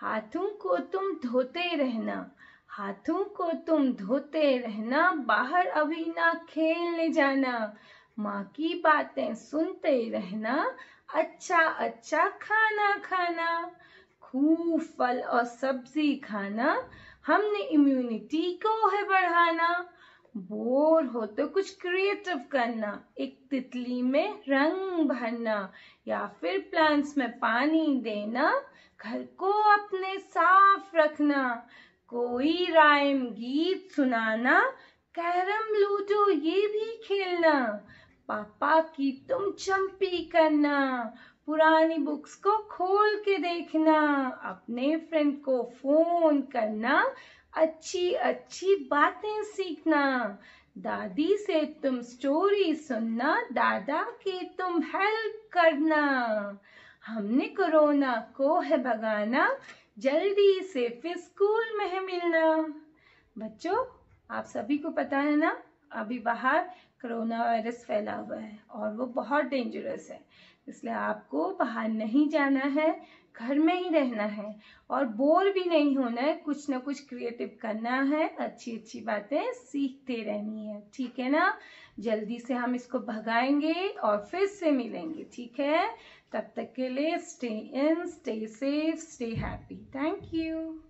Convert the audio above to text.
हाथों को तुम धोते रहना हाथों को तुम धोते रहना बाहर अभी ना खेलने जाना माँ की बातें सुनते रहना अच्छा अच्छा खाना खाना खूब फल और सब्जी खाना हमने इम्यूनिटी को है बढ़ाना बोर हो तो कुछ क्रिएटिव करना एक तितली में रंग भरना या फिर प्लांट्स में पानी देना घर को अपने साफ रखना कोई राइम गीत सुनाना कैरम लूडो ये भी खेलना पापा की तुम चंपी करना पुरानी बुक्स को खोल के देखना अपने फ्रेंड को फोन करना अच्छी अच्छी बातें सीखना दादी से तुम स्टोरी सुनना दादा की तुम हेल्प करना हमने कोरोना को है भगाना जल्दी से फिर स्कूल में है मिलना बच्चों आप सभी को पता है ना अभी बाहर कोरोना वायरस फैला हुआ है और वो बहुत डेंजरस है इसलिए आपको बाहर नहीं जाना है घर में ही रहना है और बोर भी नहीं होना है कुछ ना कुछ क्रिएटिव करना है अच्छी अच्छी बातें सीखते रहनी है ठीक है ना जल्दी से हम इसको भगाएंगे और फिर से मिलेंगे ठीक है तब तक के लिए stay in stay safe stay happy thank you